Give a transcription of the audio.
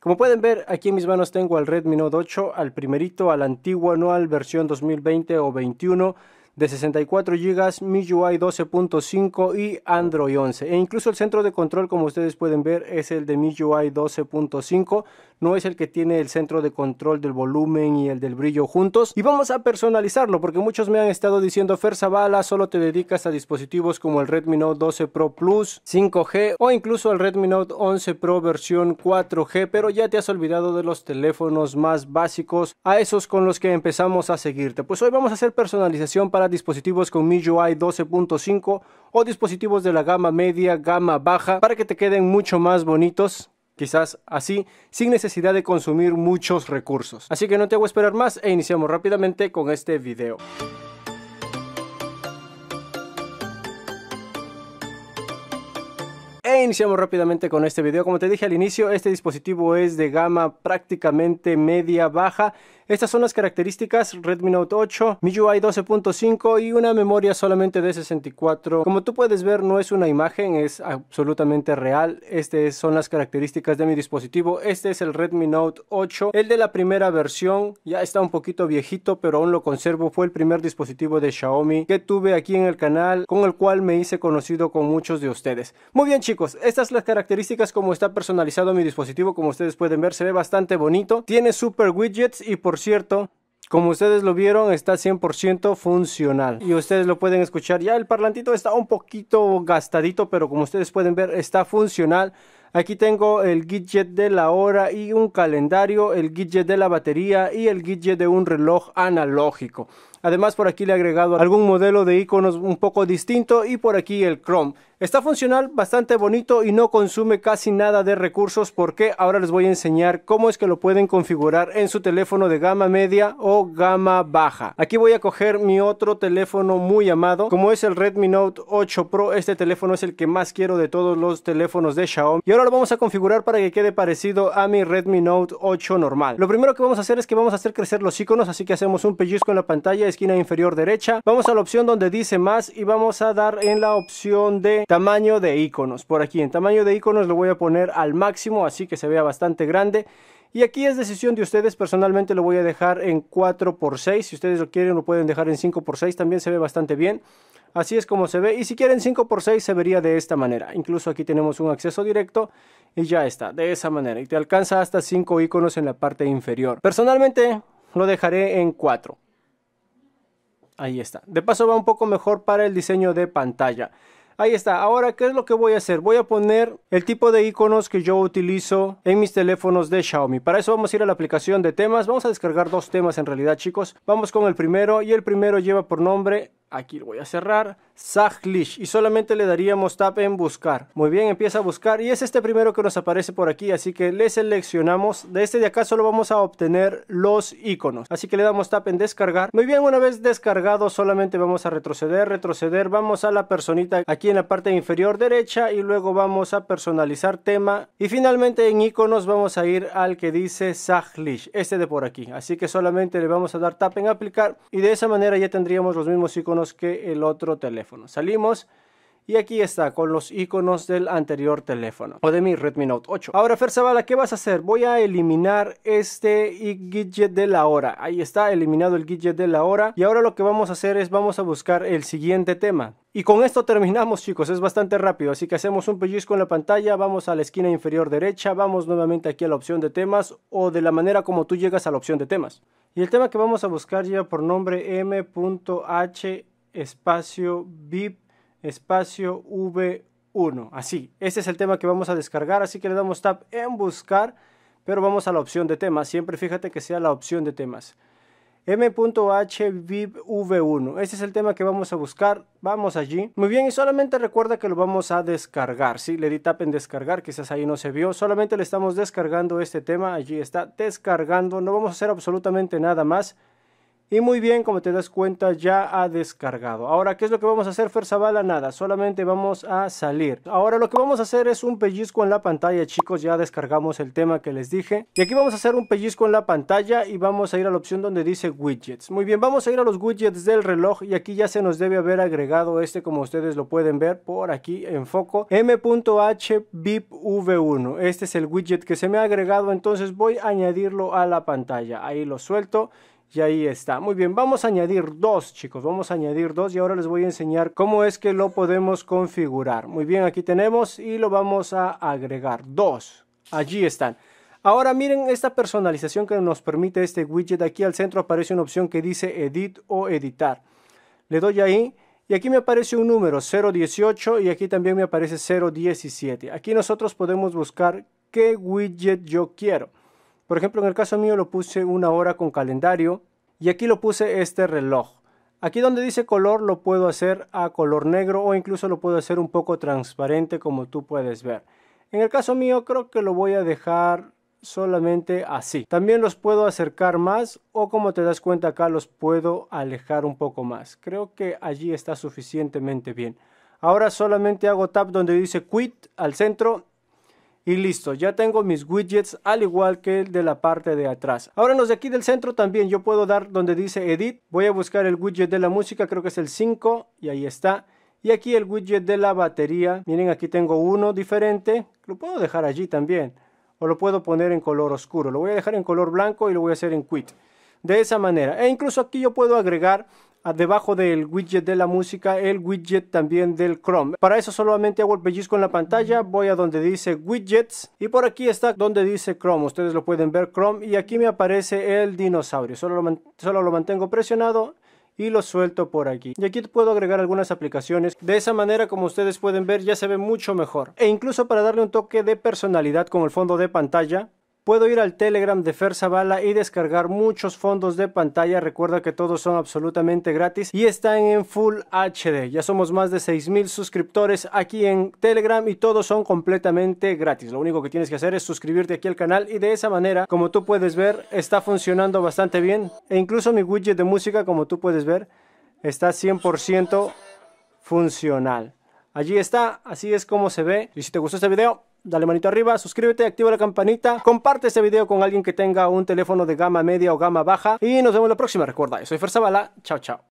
Como pueden ver, aquí en mis manos tengo al Redmi Note 8, al primerito, al antiguo, no al versión 2020 o 21 de 64 GB, MIUI 12.5 y Android 11. E incluso el centro de control, como ustedes pueden ver, es el de MIUI 12.5, no es el que tiene el centro de control del volumen y el del brillo juntos. Y vamos a personalizarlo porque muchos me han estado diciendo, Fer Bala, solo te dedicas a dispositivos como el Redmi Note 12 Pro Plus 5G o incluso el Redmi Note 11 Pro versión 4G, pero ya te has olvidado de los teléfonos más básicos, a esos con los que empezamos a seguirte. Pues hoy vamos a hacer personalización para dispositivos con MIUI 12.5 o dispositivos de la gama media, gama baja, para que te queden mucho más bonitos quizás así, sin necesidad de consumir muchos recursos. Así que no te voy esperar más e iniciamos rápidamente con este video. E iniciamos rápidamente con este video. Como te dije al inicio, este dispositivo es de gama prácticamente media baja estas son las características Redmi Note 8, MIUI 12.5 y una memoria solamente de 64. Como tú puedes ver no es una imagen, es absolutamente real. Estas son las características de mi dispositivo. Este es el Redmi Note 8, el de la primera versión. Ya está un poquito viejito pero aún lo conservo. Fue el primer dispositivo de Xiaomi que tuve aquí en el canal con el cual me hice conocido con muchos de ustedes. Muy bien chicos, estas son las características como está personalizado mi dispositivo. Como ustedes pueden ver se ve bastante bonito. Tiene super widgets y por cierto, como ustedes lo vieron, está 100% funcional. Y ustedes lo pueden escuchar. Ya el parlantito está un poquito gastadito, pero como ustedes pueden ver, está funcional. Aquí tengo el widget de la hora y un calendario, el widget de la batería y el widget de un reloj analógico. Además por aquí le he agregado algún modelo de iconos un poco distinto y por aquí el Chrome. Está funcional, bastante bonito y no consume casi nada de recursos porque ahora les voy a enseñar cómo es que lo pueden configurar en su teléfono de gama media o gama baja. Aquí voy a coger mi otro teléfono muy amado como es el Redmi Note 8 Pro. Este teléfono es el que más quiero de todos los teléfonos de Xiaomi y ahora lo vamos a configurar para que quede parecido a mi Redmi Note 8 normal. Lo primero que vamos a hacer es que vamos a hacer crecer los iconos así que hacemos un pellizco en la pantalla esquina inferior derecha. Vamos a la opción donde dice más y vamos a dar en la opción de tamaño de iconos. Por aquí en tamaño de iconos lo voy a poner al máximo, así que se vea bastante grande. Y aquí es decisión de ustedes, personalmente lo voy a dejar en 4x6, si ustedes lo quieren lo pueden dejar en 5x6, también se ve bastante bien. Así es como se ve y si quieren 5x6 se vería de esta manera. Incluso aquí tenemos un acceso directo y ya está, de esa manera. Y te alcanza hasta 5 iconos en la parte inferior. Personalmente lo dejaré en 4. Ahí está. De paso va un poco mejor para el diseño de pantalla. Ahí está. Ahora, ¿qué es lo que voy a hacer? Voy a poner el tipo de iconos que yo utilizo en mis teléfonos de Xiaomi. Para eso vamos a ir a la aplicación de temas. Vamos a descargar dos temas en realidad, chicos. Vamos con el primero y el primero lleva por nombre Aquí lo voy a cerrar. Saglish Y solamente le daríamos tap en buscar. Muy bien, empieza a buscar. Y es este primero que nos aparece por aquí. Así que le seleccionamos. De este de acá solo vamos a obtener los iconos. Así que le damos tap en descargar. Muy bien, una vez descargado solamente vamos a retroceder, retroceder. Vamos a la personita aquí en la parte inferior derecha. Y luego vamos a personalizar tema. Y finalmente en iconos vamos a ir al que dice Saglish, Este de por aquí. Así que solamente le vamos a dar tap en aplicar. Y de esa manera ya tendríamos los mismos iconos que el otro teléfono. Salimos y aquí está con los iconos del anterior teléfono o de mi Redmi Note 8. Ahora Fer Zavala, ¿qué vas a hacer? Voy a eliminar este widget de la hora. Ahí está eliminado el widget de la hora y ahora lo que vamos a hacer es vamos a buscar el siguiente tema. Y con esto terminamos chicos, es bastante rápido, así que hacemos un pellizco en la pantalla, vamos a la esquina inferior derecha, vamos nuevamente aquí a la opción de temas o de la manera como tú llegas a la opción de temas. Y el tema que vamos a buscar lleva por nombre m.h espacio VIP espacio V1. Así, este es el tema que vamos a descargar, así que le damos tap en buscar, pero vamos a la opción de temas, siempre fíjate que sea la opción de temas. v 1 Este es el tema que vamos a buscar. Vamos allí. Muy bien, y solamente recuerda que lo vamos a descargar. Si le di tap en descargar, quizás ahí no se vio. Solamente le estamos descargando este tema. Allí está descargando. No vamos a hacer absolutamente nada más. Y muy bien, como te das cuenta, ya ha descargado. Ahora, ¿qué es lo que vamos a hacer, Ferzabala? Nada, solamente vamos a salir. Ahora, lo que vamos a hacer es un pellizco en la pantalla, chicos. Ya descargamos el tema que les dije. Y aquí vamos a hacer un pellizco en la pantalla y vamos a ir a la opción donde dice widgets. Muy bien, vamos a ir a los widgets del reloj y aquí ya se nos debe haber agregado este, como ustedes lo pueden ver por aquí en foco. v 1 Este es el widget que se me ha agregado, entonces voy a añadirlo a la pantalla. Ahí lo suelto y ahí está. Muy bien, vamos a añadir dos, chicos. Vamos a añadir dos y ahora les voy a enseñar cómo es que lo podemos configurar. Muy bien, aquí tenemos y lo vamos a agregar. Dos. Allí están. Ahora miren esta personalización que nos permite este widget. Aquí al centro aparece una opción que dice edit o editar. Le doy ahí y aquí me aparece un número 018 y aquí también me aparece 017. Aquí nosotros podemos buscar qué widget yo quiero. Por ejemplo, en el caso mío lo puse una hora con calendario y aquí lo puse este reloj. Aquí donde dice color lo puedo hacer a color negro o incluso lo puedo hacer un poco transparente como tú puedes ver. En el caso mío creo que lo voy a dejar solamente así. También los puedo acercar más o como te das cuenta acá los puedo alejar un poco más. Creo que allí está suficientemente bien. Ahora solamente hago tap donde dice quit al centro y listo, ya tengo mis widgets al igual que el de la parte de atrás. Ahora los de aquí del centro también yo puedo dar donde dice edit, voy a buscar el widget de la música, creo que es el 5 y ahí está. Y aquí el widget de la batería, miren aquí tengo uno diferente, lo puedo dejar allí también o lo puedo poner en color oscuro, lo voy a dejar en color blanco y lo voy a hacer en quit. De esa manera, e incluso aquí yo puedo agregar debajo del widget de la música el widget también del Chrome. Para eso solamente hago el pellizco en la pantalla, voy a donde dice widgets y por aquí está donde dice Chrome. Ustedes lo pueden ver Chrome y aquí me aparece el dinosaurio. Solo lo, solo lo mantengo presionado y lo suelto por aquí. Y aquí puedo agregar algunas aplicaciones. De esa manera, como ustedes pueden ver, ya se ve mucho mejor. E incluso para darle un toque de personalidad con el fondo de pantalla, Puedo ir al Telegram de Fer Zavala y descargar muchos fondos de pantalla. Recuerda que todos son absolutamente gratis y están en Full HD. Ya somos más de 6.000 suscriptores aquí en Telegram y todos son completamente gratis. Lo único que tienes que hacer es suscribirte aquí al canal y de esa manera, como tú puedes ver, está funcionando bastante bien. E incluso mi widget de música, como tú puedes ver, está 100% funcional. Allí está, así es como se ve. Y si te gustó este video, dale manito arriba, suscríbete, activa la campanita, comparte este video con alguien que tenga un teléfono de gama media o gama baja y nos vemos la próxima. Recuerda, soy Fer chao chao.